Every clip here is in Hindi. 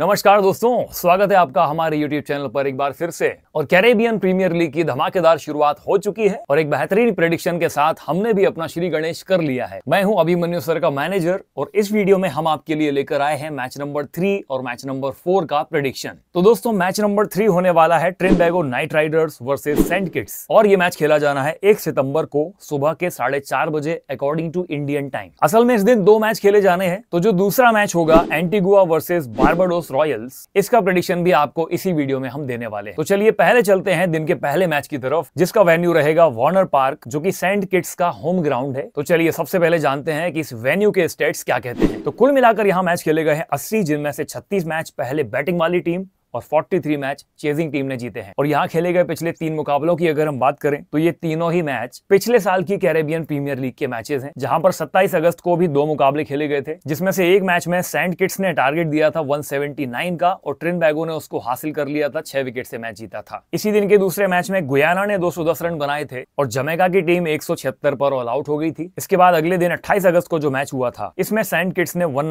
नमस्कार दोस्तों स्वागत है आपका हमारे YouTube चैनल पर एक बार फिर से और कैरेबियन प्रीमियर लीग की धमाकेदार शुरुआत हो चुकी है और एक बेहतरीन प्रेडिक्शन के साथ हमने भी अपना श्री गणेश कर लिया है मैं हूं अभिमन्यु सर का मैनेजर और इस वीडियो में हम आपके लिए लेकर आए हैं मैच नंबर थ्री और मैच नंबर फोर का प्रेडिक्शन तो दोस्तों मैच नंबर थ्री होने वाला है Trinbago Knight Riders versus Saint Kitts और ये मैच खेला जाना है एक सितम्बर को सुबह के साढ़े चार बजे अकॉर्डिंग टू इंडियन टाइम असल में इस दिन दो मैच खेले जाने हैं तो जो दूसरा मैच होगा एंटीगुआ वर्सेज बार्बाडोस रॉयल्स इसका प्रेडिक्शन भी आपको इसी वीडियो में हम देने वाले हैं तो चलिए पहले चलते हैं दिन के पहले मैच की तरफ जिसका वेन्यू रहेगा वार्नर पार्क जो की सेंट किट्स का होम ग्राउंड है तो चलिए सबसे पहले जानते हैं कि इस वेन्यू के स्टेट्स क्या कहते हैं तो कुल मिलाकर यहाँ मैच खेले गए हैं अस्सी जिनमें से छत्तीस मैच पहले बैटिंग वाली टीम और 43 मैच चेजिंग टीम ने जीते हैं और यहाँ खेले गए पिछले तीन मुकाबलों की अगर हम बात करें तो ये तीनों ही मैच पिछले साल की कैरेबियन प्रीमियर लीग के मैचेस हैं जहां पर 27 अगस्त को भी दो मुकाबले खेले गए थे जिसमें से एक मैच में सेंट किट्स ने टारगेट दिया था 179 का और ट्रिन बैगो ने उसको हासिल कर लिया था छह विकेट से मैच जीता था इसी दिन के दूसरे मैच में गुयाना ने दो रन बनाए थे और जमेका की टीम एक पर ऑल आउट हो गई थी इसके बाद अगले दिन अट्ठाईस अगस्त को जो मैच हुआ था इसमें सेंट किट्स ने वन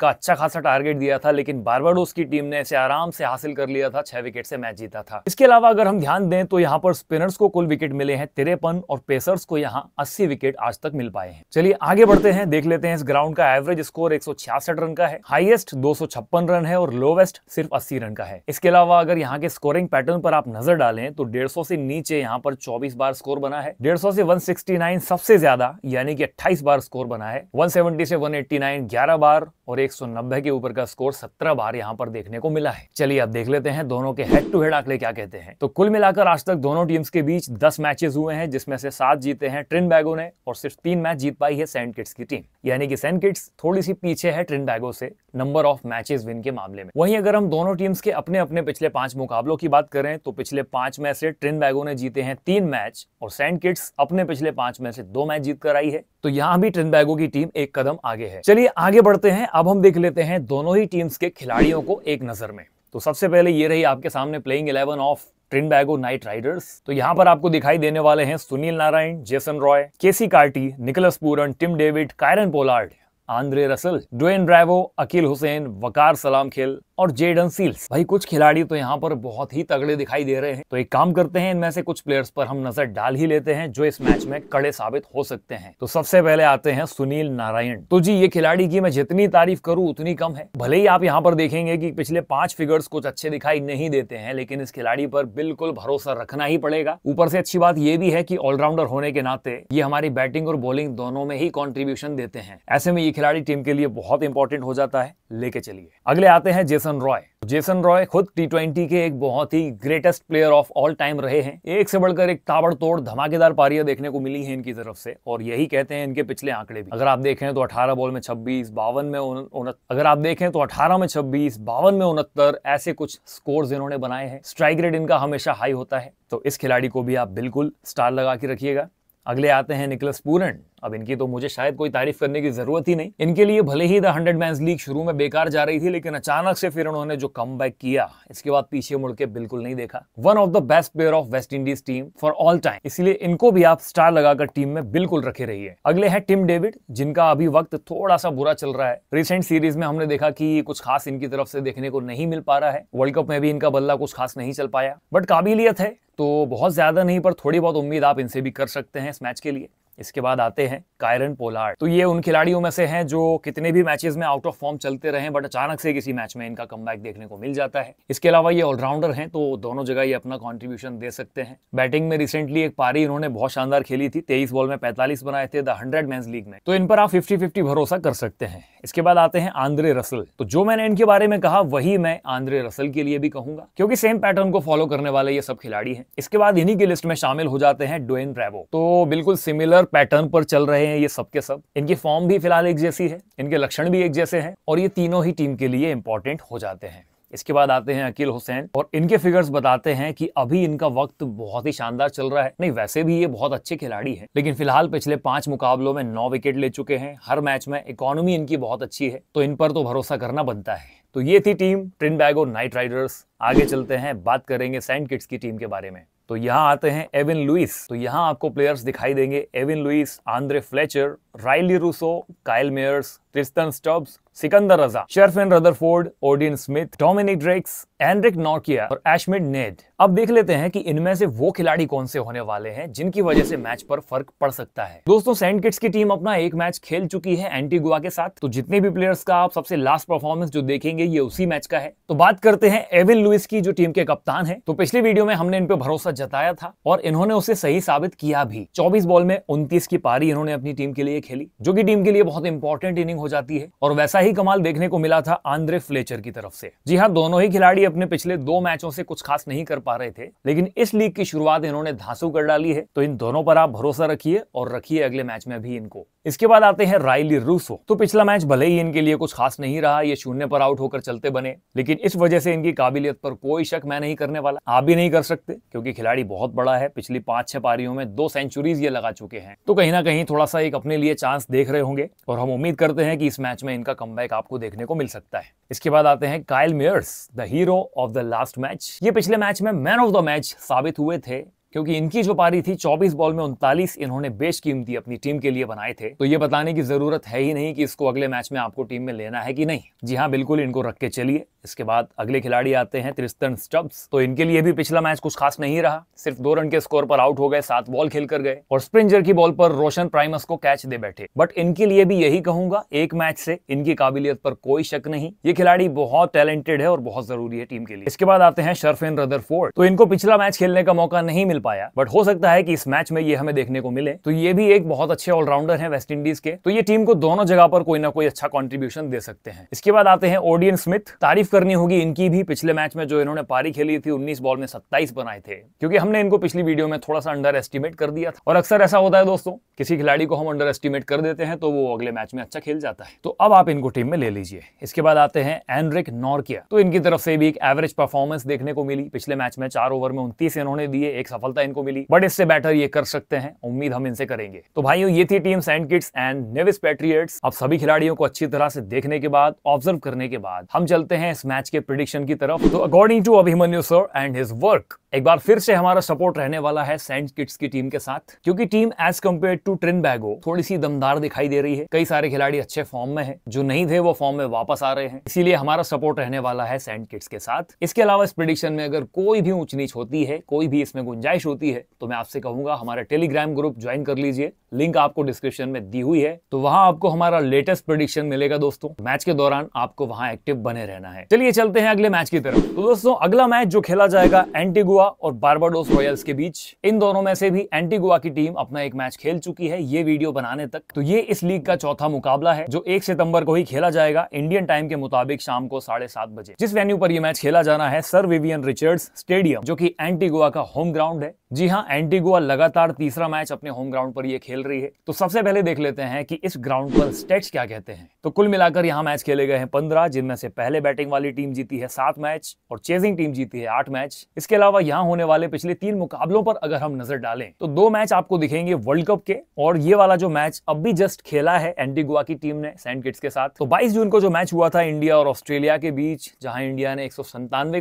का अच्छा खासा टारगेट दिया था लेकिन बारबाडोस की टीम ने इसे आराम से हासिल हासिल कर लिया था छह विकेट से मैच जीता था इसके अलावा अगर हम ध्यान दें तो यहाँ पर स्पिनर्स को कुल विकेट मिले हैं तिरपन और पेसर्स को यहाँ अस्सी विकेट आज तक मिल पाए हैं चलिए आगे बढ़ते हैं देख लेते हैं इस ग्राउंड का एवरेज स्कोर एक रन का है हाइएस्ट दो रन है और लोवेस्ट सिर्फ अस्सी रन का है इसके अलावा अगर यहाँ के स्कोरिंग पैटर्न पर आप नजर डालें तो डेढ़ से नीचे यहाँ पर चौबीस बार स्कोर बना है डेढ़ से वन सबसे ज्यादा यानी कि अट्ठाईस बार स्कोर बना है वन से 189 11 बार और नब्बे के ऊपर का स्कोर सत्रह बार यहाँ पर देखने को मिला है चलिए अब देख लेते हैं दोनों के हेड टू हेड आंकड़े क्या कहते हैं तो कुल मिलाकर आज तक दोनों टीम्स के बीच दस मैचेस हुए हैं जिसमें से सात जीते हैं ट्रिन बैगो ने और सिर्फ तीन मैच जीत पाई है सेंट किट्स की टीम यानी कि सेंट किट्स थोड़ी सी पीछे है ट्रिन बैगो से नंबर ऑफ मैचेस विन के मामले में वहीं अगर हम दोनों टीम्स के अपने अपने पिछले पांच मुकाबलों की बात करें तो पिछले पांच में से ट्रिन बैगो ने जीते हैं तीन मैच और सेंट किट्स अपने पिछले पांच में से दो मैच जीत कर आई है तो यहाँ भी ट्रिन बैगो की टीम एक कदम आगे है चलिए आगे बढ़ते हैं अब हम देख लेते हैं दोनों ही टीम्स के खिलाड़ियों को एक नजर में तो सबसे पहले ये रही आपके सामने playing eleven of Trinbago Knight Riders तो यहाँ पर आपको दिखाई देने वाले हैं Sunil Narine Jason Roy Keacy Carty Nicholas Pooran Tim David Kieron Pollard Andre Russell Dwayne Bravo Akeal Hosein Waqar Salamkheil और जेडन सील्स भाई कुछ खिलाड़ी तो यहाँ पर बहुत ही तगड़े दिखाई दे रहे हैं तो एक काम करते हैं इनमें से कुछ प्लेयर्स पर हम नजर डाल ही लेते हैं जो इस मैच में कड़े साबित हो सकते हैं तो सबसे पहले आते हैं सुनील नारायण तो जी ये खिलाड़ी की मैं जितनी तारीफ करूँ उतनी कम है भले ही आप यहाँ पर देखेंगे की पिछले पांच फिगर्स कुछ अच्छे दिखाई नहीं देते हैं लेकिन इस खिलाड़ी पर बिल्कुल भरोसा रखना ही पड़ेगा ऊपर से अच्छी बात यह भी है की ऑलराउंडर होने के नाते ये हमारी बैटिंग और बॉलिंग दोनों में ही कॉन्ट्रीब्यूशन देते हैं ऐसे में ये खिलाड़ी टीम के लिए बहुत इंपॉर्टेंट हो जाता है लेके चलिए अगले आते हैं जेसन रॉय जेसन रॉय खुद टी के एक बहुत ही greatest player of all time रहे हैं एक से बढ़कर एक ताबड़तोड़ धमाकेदार पारियां देखने को मिली है इनकी तरफ से और यही कहते हैं इनके पिछले आंकड़े भी अगर आप देखें तो अठारह बॉल में छब्बीस बावन में उनत अगर आप देखें तो अठारह में छब्बीस बावन में उनहत्तर ऐसे कुछ स्कोर इन्होंने बनाए हैं स्ट्राइक रेट इनका हमेशा हाई होता है तो इस खिलाड़ी को भी आप बिल्कुल स्टार लगा के रखिएगा अगले आते हैं निकलस पूरन अब इनकी तो मुझे शायद कोई तारीफ करने की जरूरत ही नहीं इनके लिए भले ही द हंड्रेड मैं लीग शुरू में बेकार जा रही थी लेकिन अचानक से फिर उन्होंने जो कम किया इसके बाद पीछे मुड़ के बिल्कुल नहीं देखा one of the best player of West Indies team for all time इसलिए इनको भी आप स्टार लगाकर टीम में बिल्कुल रखे रही है अगले है टिम डेविड जिनका अभी वक्त थोड़ा सा बुरा चल रहा है रिसेंट सीरीज में हमने देखा कि कुछ खास इनकी तरफ से देखने को नहीं मिल पा रहा है वर्ल्ड कप में भी इनका बल्ला कुछ खास नहीं चल पाया बट काबिलियत है तो बहुत ज्यादा नहीं पर थोड़ी बहुत उम्मीद आप इनसे भी कर सकते हैं इस मैच के लिए इसके बाद आते हैं कायरन पोलार्ड तो ये उन खिलाड़ियों में से हैं जो कितने भी मैचेस में आउट ऑफ फॉर्म चलते रहे बट अचानक से किसी मैच में इनका कम देखने को मिल जाता है इसके अलावा ये ऑलराउंडर हैं तो दोनों जगह ये अपना कॉन्ट्रीब्यूशन दे सकते हैं बैटिंग में रिसेंटली एक पारी इन्होंने बहुत शानदार खेली थी तेईस बॉल में पैंतालीस बनाए थे द हंड्रेड मैं लीग में तो इन पर आप फिफ्टी फिफ्टी भरोसा कर सकते हैं इसके बाद आते हैं आंद्रे रसल तो जो मैंने इनके बारे में कहा वही मैं आंद्रे रसल के लिए भी कहूंगा क्योंकि सेम पैटर्न को फॉलो करने वाले ये सब खिलाड़ी हैं इसके बाद इन्हीं की लिस्ट में शामिल हो जाते हैं डोएन ब्रेवो तो बिल्कुल सिमिलर सिमिलर पैटर्न पर चल रहे हैं ये सबके सब इनकी फॉर्म भी फिलहाल एक जैसी है इनके लक्षण भी एक जैसे हैं और ये तीनों ही टीम के लिए इंपॉर्टेंट हो जाते हैं इसके बाद आते हैं अकील हुसैन और इनके फिगर्स बताते हैं कि अभी इनका वक्त बहुत ही शानदार चल रहा है नहीं वैसे भी ये बहुत अच्छे खिलाड़ी हैं लेकिन फिलहाल पिछले पांच मुकाबलों में नौ विकेट ले चुके हैं हर मैच में इकोनॉमी इनकी बहुत अच्छी है तो इन पर तो भरोसा करना बनता है तो ये थी team Trinbago Knight Riders आगे चलते हैं बात करेंगे सैंड किड्स की टीम के बारे में तो यहाँ आते हैं एविन लुइस तो यहाँ आपको प्लेयर्स दिखाई देंगे Evin Lewis Andre Fletcher Rilee Rossouw Kyle Mayers Tristan Stubbs Sikandar Raza Sherfane Rutherford Odean Smith Dominic Drakes Anrich नॉकिया और एशमिड नेड अब देख लेते हैं कि इनमें से वो खिलाड़ी कौन से होने वाले हैं जिनकी वजह से मैच पर फर्क पड़ सकता है दोस्तों सेंट किट्स की टीम अपना एक मैच खेल चुकी है एंटीगुआ के साथ तो जितने भी प्लेयर्स का आप सबसे लास्ट परफॉर्मेंस जो देखेंगे ये उसी मैच का है तो बात करते हैं एविन लुइस की जो टीम के कप्तान है तो पिछली वीडियो में हमने इन पे भरोसा जताया था और इन्होंने उसे सही साबित किया भी चौबीस बॉल में उन्तीस की पारी इन्होंने अपनी टीम के लिए खेली जो कि टीम के लिए बहुत इंपॉर्टेंट इनिंग हो जाती है और वैसा ही कमाल देखने को मिला था आंद्रे फ्लेचर की तरफ से जी हाँ दोनों ही खिलाड़ी अपने पिछले दो मैचों से कुछ खास नहीं कर पा रहे थे लेकिन इस लीग की शुरुआत इन्होंने धांसू कर डाली है तो इन दोनों पर आप भरोसा रखिए और रखिए अगले मैच में भी इनको इसके बाद आते हैं राइली रूसो तो पिछला मैच भले ही इनके लिए कुछ खास नहीं रहा ये शून्य पर आउट होकर चलते बने लेकिन इस वजह से इनकी काबिलियत पर कोई शक मैं नहीं करने वाला आप भी नहीं कर सकते क्योंकि खिलाड़ी बहुत बड़ा है पिछली पांच छह पारियों में दो सेंचुरीज ये लगा चुके हैं तो कहीं ना कहीं थोड़ा सा एक अपने लिए ये चांस देख रहे होंगे और हम उम्मीद करते हैं कि इस मैच में इनका कम आपको देखने को मिल सकता है इसके बाद आते हैं Kyle Mayers the hero of the last match ये पिछले मैच में मैन ऑफ द मैच साबित हुए थे क्योंकि इनकी जो पारी थी 24 बॉल में उनतालीस इन्होंने बेशकीमती अपनी टीम के लिए बनाए थे तो ये बताने की जरूरत है ही नहीं कि इसको अगले मैच में आपको टीम में लेना है कि नहीं जी हाँ बिल्कुल इनको रख के चलिए इसके बाद अगले खिलाड़ी आते हैं त्रिस्तन स्टब्स तो इनके लिए भी पिछला मैच कुछ खास नहीं रहा सिर्फ दो रन के स्कोर पर आउट हो गए सात बॉल खेल कर गए और स्प्रिंजर की बॉल पर रोशन प्राइमस को कैच दे बैठे बट इनके लिए भी यही कहूंगा एक मैच से इनकी काबिलियत पर कोई शक नहीं ये खिलाड़ी बहुत टैलेंटेड है और बहुत जरूरी है टीम के लिए इसके बाद आते हैं शर्फिन रदर तो इनको पिछला मैच खेलने का मौका नहीं मिल पाया बट हो सकता है कि इस मैच में ये हमें देखने को मिले तो ये भी एक बहुत अच्छे ऑलराउंडर है वेस्ट इंडीज के तो ये टीम को दोनों जगह पर कोई ना कोई अच्छा कॉन्ट्रीब्यूशन दे सकते हैं इसके बाद आते हैं ओडियन स्मिथ तारीफ करनी होगी इनकी भी पिछले मैच में जो इन्होंने पारी खेली थी उन्नीस बॉल में सत्ताईस बनाए थे क्योंकि हमने इनको पिछली वीडियो में थोड़ा सा अंडर एस्टिमेट कर दिया था और अक्सर ऐसा होता है दोस्तों किसी खिलाड़ी को हम अंडर एस्टिमेट कर देते हैं तो वो अगले मैच में अच्छा खेल जाता है तो अब आप इनको टीम में ले लीजिए इसके बाद आते हैं एनरिक नॉर्किया तो इनकी तरफ से भी एक एवरेज परफॉर्मेंस देखने को मिली पिछले मैच में चार ओवर में उन्तीस इन्होंने दिए एक सफल सफलता इनको मिली बट इससे बेटर ये कर सकते हैं उम्मीद हम इनसे करेंगे तो भाइयों ये थी team Saint Kitts and Nevis Patriots अब सभी खिलाड़ियों को अच्छी तरह से देखने के बाद ऑब्जर्व करने के बाद हम चलते हैं इस मैच के प्रिडिक्शन की तरफ तो according to Abhimanyu sir and his work एक बार फिर से हमारा सपोर्ट रहने वाला है सैंड किट्स की टीम के साथ क्योंकि team as compared to Trinbago थोड़ी सी दमदार दिखाई दे रही है कई सारे खिलाड़ी अच्छे फॉर्म में हैं जो नहीं थे वो फॉर्म में वापस आ रहे हैं इसीलिए हमारा सपोर्ट रहने वाला है सैंड किट्स के साथ इसके अलावा इस प्रिडिक्शन में अगर कोई भी ऊंच नीच होती है कोई भी इसमें गुंजाइश होती है तो मैं आपसे कहूंगा हमारा टेलीग्राम ग्रुप ज्वाइन कर लीजिए लिंक आपको डिस्क्रिप्शन में दी हुई है तो वहां आपको हमारा लेटेस्ट प्रोडिक्शन मिलेगा दोस्तों मैच के दौरान आपको वहां एक्टिव बने रहना है चलिए चलते हैं अगले मैच की तरफ तो दोस्तों अगला मैच जो खेला जाएगा एंटीगुआ एंटीगुआ और बारबाडोस रॉयल्स के बीच इन दोनों में से भी एंटीगुआ की टीम अपना एक मैच खेल चुकी है ये वीडियो बनाने तक तो ये इस लीग का चौथा मुकाबला है जो एक सितंबर को ही खेला जाएगा इंडियन टाइम के मुताबिक शाम को साढ़े सात बजे जिस वेन्यू पर यह मैच खेला जाना है सर विवियन रिचर्ड स्टेडियम जो की एंटीगुआ का होम ग्राउंड है जी हाँ एंटीगुआ लगातार तीसरा मैच अपने होम ग्राउंड पर ये खेल रही है तो सबसे पहले देख लेते हैं कि इस ग्राउंड पर स्टेट्स क्या कहते हैं तो कुल मिलाकर यहाँ मैच खेले गए हैं पंद्रह जिनमें से पहले बैटिंग वाली टीम जीती है सात मैच और चेजिंग टीम जीती है आठ मैच इसके अलावा यहां होने वाले पिछले तीन मुकाबलों पर अगर हम नजर डालें तो दो मैच आपको दिखेंगे वर्ल्ड कप के और ये वाला जो मैच अब भी जस्ट खेला है एंटीगुआ की टीम ने सेंट किट्स के साथ तो 22 जून को जो मैच हुआ था इंडिया और ऑस्ट्रेलिया के बीच जहां इंडिया ने एक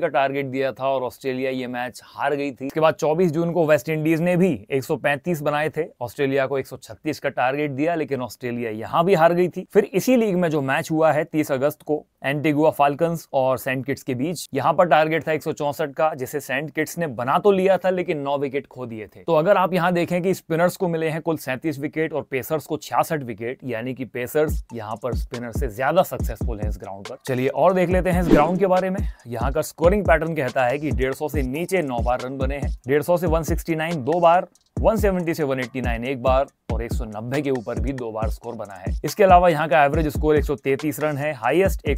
का टारगेट दिया था और ऑस्ट्रेलिया ये मैच हार गई थी उसके बाद चौबीस जून को वेस्ट इंडीज ने भी एक बनाए थे ऑस्ट्रेलिया को एक का टारगेट दिया लेकिन ऑस्ट्रेलिया यहाँ भी हार गई थी फिर इसी लीग में जो मैच हुआ है तीस अगस्त को एंटीगुआ फाल्कन्स और सेंट किट्स के बीच यहाँ पर टारगेट था एक का जिसे सेंट किट्स इसने बना तो लिया था लेकिन नौ विकेट खो दिए थे तो अगर आप यहाँ देखें कि स्पिनर्स को मिले हैं कुल सैंतीस विकेट और पेसर्स को छियासठ विकेट यानी कि पेसर्स यहाँ पर स्पिनर से ज्यादा सक्सेसफुल है इस ग्राउंड पर चलिए और देख लेते हैं इस ग्राउंड के बारे में यहाँ का स्कोरिंग पैटर्न कहता है कि डेढ़ से नीचे नौ बार रन बने हैं डेढ़ से वन दो बार 170 से 189 एक बार और 190 के ऊपर भी दो बार स्कोर बना है इसके अलावा यहाँ का एवरेज स्कोर 133 रन है हाईएस्ट एक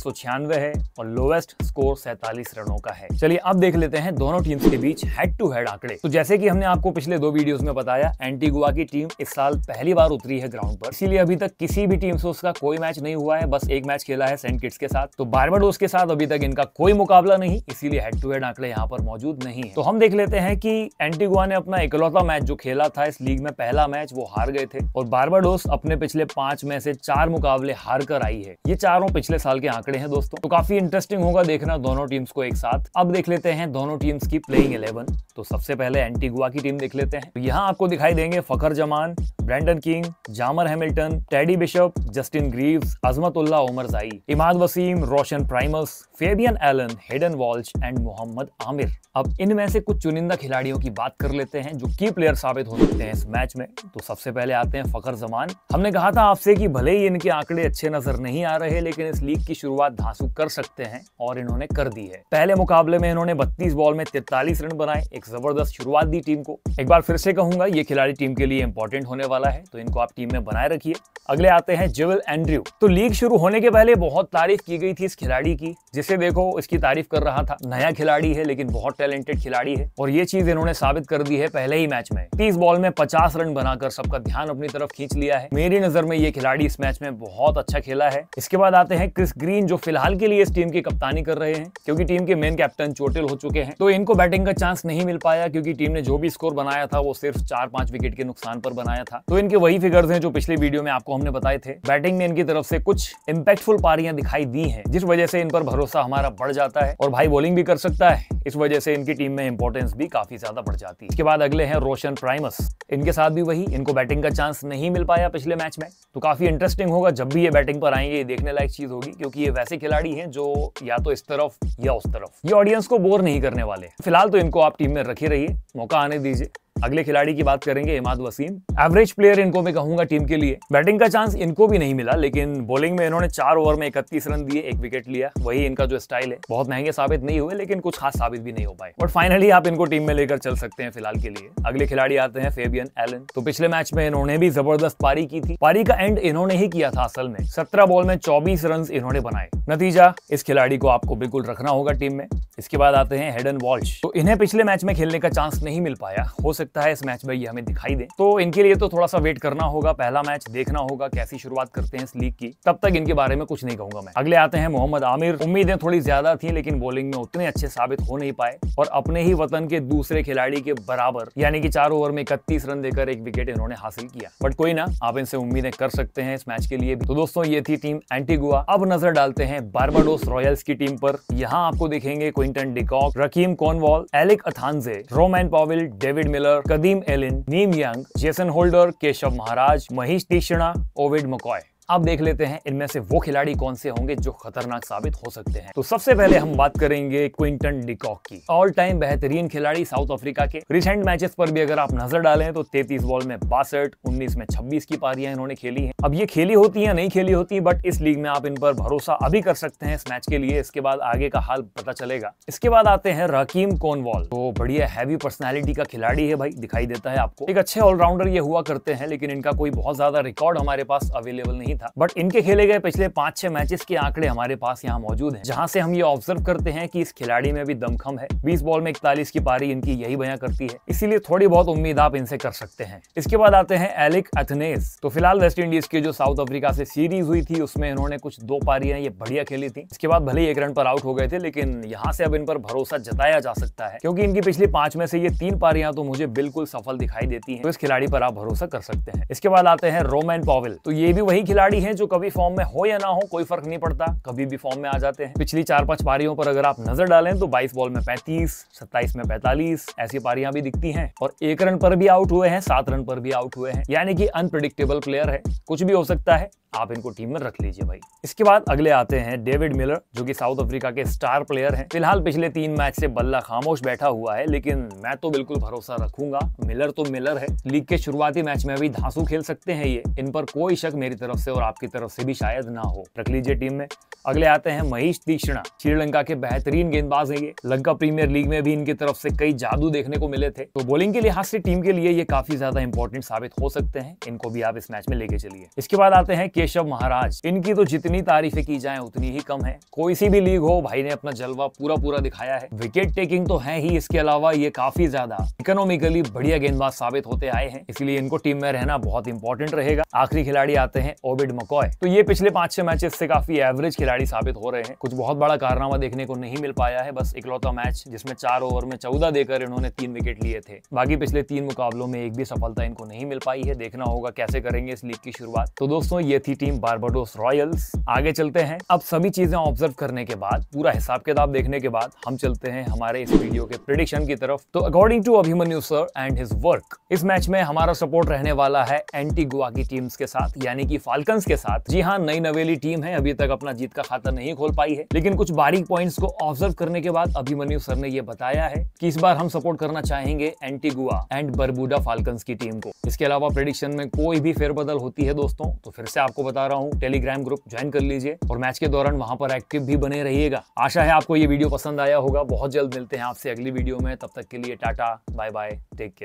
है और लोवेस्ट स्कोर सैतालीस रनों का है चलिए अब देख लेते हैं दोनों टीम के बीच हेड टू हेड आंकड़े तो जैसे की हमने आपको पिछले दो वीडियो में बताया एंटीगुआ की टीम इस साल पहली बार उतरी है ग्राउंड पर इसीलिए अभी तक किसी भी टीम से उसका कोई मैच नहीं हुआ है बस एक मैच खेला है सेंट किट्स के साथ तो बारबाडोस के साथ अभी तक इनका कोई मुकाबला नहीं इसीलिए हेड टू हेड आंकड़े यहाँ पर मौजूद नहीं है तो हम देख लेते हैं कि एंटीगुआ ने अपना इकलौता मैच जो खेला था इस लीग में पहला मैच वो हार गए गए थे और बारबाडोस अपने पिछले पांच में से चार मुकाबले हार कर आई है ये चारों पिछले साल के आंकड़े हैं दोस्तों तो काफी इंटरेस्टिंग होगा देखना दोनों टीम्स को एक साथ अब देख लेते हैं दोनों टीम्स की प्लेइंग इलेवन तो सबसे पहले एंटीगुआ की टीम देख लेते हैं तो यहाँ आपको दिखाई देंगे Fakhar Zaman Brandon King Jamar Hamilton Teddy Bishop Justin Greaves Azmatullah Omarzai Imad Wasim Roshon Primus Fabian Allen Hayden Walsh and Mohammad Amir अब इनमें से कुछ चुनिंदा खिलाड़ियों की बात कर लेते हैं जो की प्लेयर साबित हो सकते हैं इस मैच में तो सबसे पहले ले आते हैं फखर जमान हमने कहा था आपसे कि भले ही इनके आंकड़े अच्छे नजर नहीं आ रहे लेकिन इस लीग की शुरुआत धांसू कर सकते हैं और इन्होंने कर दी है पहले मुकाबले में इन्होंने बत्तीस बॉल में तिरतालीस रन बनाए एक जबरदस्त शुरुआत दी टीम को एक बार फिर से कहूंगा ये खिलाड़ी टीम के लिए इंपॉर्टेंट होने वाला है तो इनको आप टीम में बनाए रखिए अगले आते हैं जेवल एंड्रयू तो लीग शुरू होने के पहले बहुत तारीफ की गई थी इस खिलाड़ी की जिसे देखो इसकी तारीफ कर रहा था नया खिलाड़ी है लेकिन बहुत टैलेंटेड खिलाड़ी है और ये चीज इन्होंने साबित कर दी है पहले ही मैच में तीस बॉल में पचास रन बनाकर सबका ध्यान अपनी तरफ खींच लिया है मेरी नजर में ये खिलाड़ी इस मैच में बहुत अच्छा खेला है इसके बाद आते हैं क्रिस ग्रीन जो फिलहाल के लिए इस टीम की कप्तानी कर रहे हैं क्योंकि टीम के मेन कैप्टन चोटिल हो चुके हैं तो इनको बैटिंग का चांस नहीं मिल पाया क्योंकि टीम ने जो भी स्कोर बनाया था वो सिर्फ चार पांच विकेट के नुकसान पर बनाया था तो इनके वही फिगर्स हैं जो पिछले वीडियो में आपको हमने बताए थे बैटिंग में इनकी तरफ से कुछ इम्पैक्टफुल पारियां दिखाई दी हैं जिस वजह से इन पर भरोसा हमारा बढ़ जाता है और भाई बॉलिंग भी कर सकता है इस वजह से इनकी टीम में इंपॉर्टेंस भी काफी ज्यादा बढ़ जाती है इसके बाद अगले हैं रोशन प्राइमस इनके साथ भी वही इनको बैटिंग का चांस नहीं मिल पाया पिछले मैच में तो काफ़ी इंटरेस्टिंग होगा जब भी ये बैटिंग पर आएंगे ये देखने लायक चीज़ होगी क्योंकि ये वैसे खिलाड़ी हैं जो या तो इस तरफ या उस तरफ ये ऑडियंस को बोर नहीं करने वाले फिलहाल तो इनको आप टीम में रखे रहिए मौका आने दीजिए अगले खिलाड़ी की बात करेंगे इमाद वसीम एवरेज प्लेयर इनको मैं कहूंगा टीम के लिए बैटिंग का चांस इनको भी नहीं मिला लेकिन बॉलिंग में इन्होंने चार ओवर में इकतीस रन दिए एक विकेट लिया वही इनका जो स्टाइल है बहुत महंगे साबित नहीं हुए लेकिन कुछ खास साबित भी नहीं हो पाए बट फाइनली आप इनको टीम में लेकर चल सकते हैं फिलहाल के लिए अगले खिलाड़ी आते हैं फेबियन एलन तो पिछले मैच में इन्होंने भी जबरदस्त पारी की थी पारी का एंड इन्होंने ही किया था असल में सत्रह बॉल में चौबीस रन इन्होंने बनाए नतीजा इस खिलाड़ी को आपको बिल्कुल रखना होगा टीम में इसके बाद आते हैं हेडन वॉल्श तो इन्हें पिछले मैच में खेलने का चांस नहीं मिल पाया हो सकता सकता है इस मैच में ये हमें दिखाई दे तो इनके लिए तो थोड़ा सा वेट करना होगा पहला मैच देखना होगा कैसी शुरुआत करते हैं इस लीग की तब तक इनके बारे में कुछ नहीं कहूंगा मैं अगले आते हैं मोहम्मद आमिर उम्मीदें थोड़ी ज्यादा थी लेकिन बॉलिंग में उतने अच्छे साबित हो नहीं पाए और अपने ही वतन के दूसरे खिलाड़ी के बराबर यानी कि चार ओवर में इकतीस रन देकर एक विकेट इन्होंने हासिल किया बट कोई ना आप इनसे उम्मीदें कर सकते हैं इस मैच के लिए तो दोस्तों ये थी टीम एंटीगुआ अब नजर डालते हैं बार्बाडोस रॉयल्स की टीम पर यहाँ आपको देखेंगे Quinton de Kock Rahkeem Cornwall Alick Athanaze Rovman Powell David Miller Holder Kadeem Alleyne Nyeem Young Jason Holder Keshav Maharaj Maheesh Theekshana Obed McCoy अब देख लेते हैं इनमें से वो खिलाड़ी कौन से होंगे जो खतरनाक साबित हो सकते हैं तो सबसे पहले हम बात करेंगे Quinton de Kock all time बेहतरीन खिलाड़ी साउथ अफ्रीका के रिसेंट मैचेस पर भी अगर आप नजर डालें तो तैतीस बॉल में बासठ उन्नीस में छब्बीस की पारियां इन्होंने खेली है अब ये खेली होती है नहीं खेली होती बट इस लीग में आप इन पर भरोसा अभी कर सकते हैं इस मैच के लिए इसके बाद आगे का हाल पता चलेगा इसके बाद आते हैं रकीम कोनवॉल तो बढ़िया हैवी पर्सनैलिटी का खिलाड़ी है भाई दिखाई देता है आपको एक अच्छे ऑलराउंडर ये हुआ करते हैं लेकिन इनका कोई बहुत ज्यादा रिकॉर्ड हमारे पास अवेलेबल नहीं था था बट इनके खेले गए पिछले पांच छह मैचेस के आंकड़े हमारे पास यहाँ मौजूद है जहाँ से हम ये ऑब्जर्व करते हैं की इस खिलाड़ी में भी दमखम है बीस बॉल में इकतालीस की पारी इनकी यही बयां करती है इसीलिए थोड़ी बहुत उम्मीद आप इनसे कर सकते हैं इसके बाद आते हैं एलिक एथनेस तो फिलहाल वेस्ट इंडीज की जो साउथ अफ्रीका से सीरीज हुई थी उसमें इन्होंने कुछ दो पारियां ये बढ़िया खेली थी इसके बाद भले ही एक रन पर आउट हो गए थे लेकिन यहाँ से अब इन पर भरोसा जताया जा सकता है क्योंकि इनकी पिछली पांच में से ये तीन पारियां तो मुझे बिल्कुल सफल दिखाई देती है तो इस खिलाड़ी पर आप भरोसा कर सकते हैं इसके बाद आते हैं रोमैन पॉवल तो ये भी वही खिलाड़ी खिलाड़ी हैं जो कभी फॉर्म में हो या ना हो कोई फर्क नहीं पड़ता कभी भी फॉर्म में आ जाते हैं पिछली चार पांच पारियों पर अगर आप नजर डालें तो बाईस बॉल में 35 27 में 45 ऐसी पारियां भी दिखती है और एक रन पर भी आउट हुए हैं सात रन पर भी आउट हुए हैं यानी कि अनप्रडिक्टेबल प्लेयर है कुछ भी हो सकता है आप इनको टीम में रख लीजिए भाई इसके बाद अगले आते हैं डेविड मिलर जो कि साउथ अफ्रीका के स्टार प्लेयर हैं फिलहाल पिछले तीन मैच से बल्ला खामोश बैठा हुआ है लेकिन मैं तो बिल्कुल भरोसा रखूंगा मिलर तो मिलर है लीग के शुरुआती मैच में भी धांसू खेल सकते हैं ये इन पर कोई शक मेरी तरफ से और आपकी तरफ से भी शायद ना हो रख लीजिए टीम में अगले आते हैं महेश तीक्षणा श्रीलंका के बेहतरीन गेंदबाज हैं ये लंका प्रीमियर लीग में भी इनकी तरफ से कई जादू देखने को मिले थे तो बॉलिंग के लिहाज से टीम के लिए ये काफी ज्यादा इंपॉर्टेंट साबित हो सकते हैं इनको भी आप इस मैच में लेके चलिए इसके बाद आते हैं केशव महाराज इनकी तो जितनी तारीफें की जाए उतनी ही कम है कोई सी भी लीग हो भाई ने अपना जलवा पूरा पूरा दिखाया है विकेट टेकिंग तो है ही इसके अलावा ये काफी ज्यादा इकोनॉमिकली बढ़िया गेंदबाज साबित होते आए हैं इसलिए इनको टीम में रहना बहुत इंपॉर्टेंट रहेगा आखिरी खिलाड़ी आते हैं ओबे डेविड मकॉय तो ये पिछले पांच छह मैच से काफी एवरेज खिलाड़ी साबित हो रहे हैं कुछ बहुत बड़ा कारनामा देखने को नहीं मिल पाया है बस इकलौता मैच जिसमें चार ओवर में चौदह देकर इन्होंने तीन विकेट लिए थे बाकी पिछले तीन मुकाबलों में एक भी सफलता इनको नहीं मिल पाई है देखना होगा कैसे करेंगे इस लीग की शुरुआत तो दोस्तों ये थी टीम बार्बाडोस रॉयल्स आगे चलते हैं अब सभी चीजें ऑब्जर्व करने के बाद पूरा हिसाब किताब देखने के बाद हम चलते हैं हमारे इस वीडियो के प्रिडिक्शन की तरफ तो according to Abhimanyu sir and his work इस मैच में हमारा सपोर्ट रहने वाला है एंटी एंटीगुआ की टीम्स के साथ यानी कि फाल्कन कैप्टन्स के साथ जी हाँ नई नवेली टीम है अभी तक अपना जीत का खाता नहीं खोल पाई है लेकिन कुछ बारीक पॉइंट्स को ऑब्जर्व करने के बाद अभिमन्यु सर ने ये बताया है कि इस बार हम सपोर्ट करना चाहेंगे एंटीगुआ एंड बरबूडा फाल्कन की टीम को इसके अलावा प्रेडिक्शन में कोई भी फेरबदल होती है दोस्तों तो फिर से आपको बता रहा हूँ टेलीग्राम ग्रुप ज्वाइन कर लीजिए और मैच के दौरान वहां पर एक्टिव भी बने रहिएगा आशा है आपको ये वीडियो पसंद आया होगा बहुत जल्द मिलते हैं आपसे अगली वीडियो में तब तक के लिए tata bye bye take care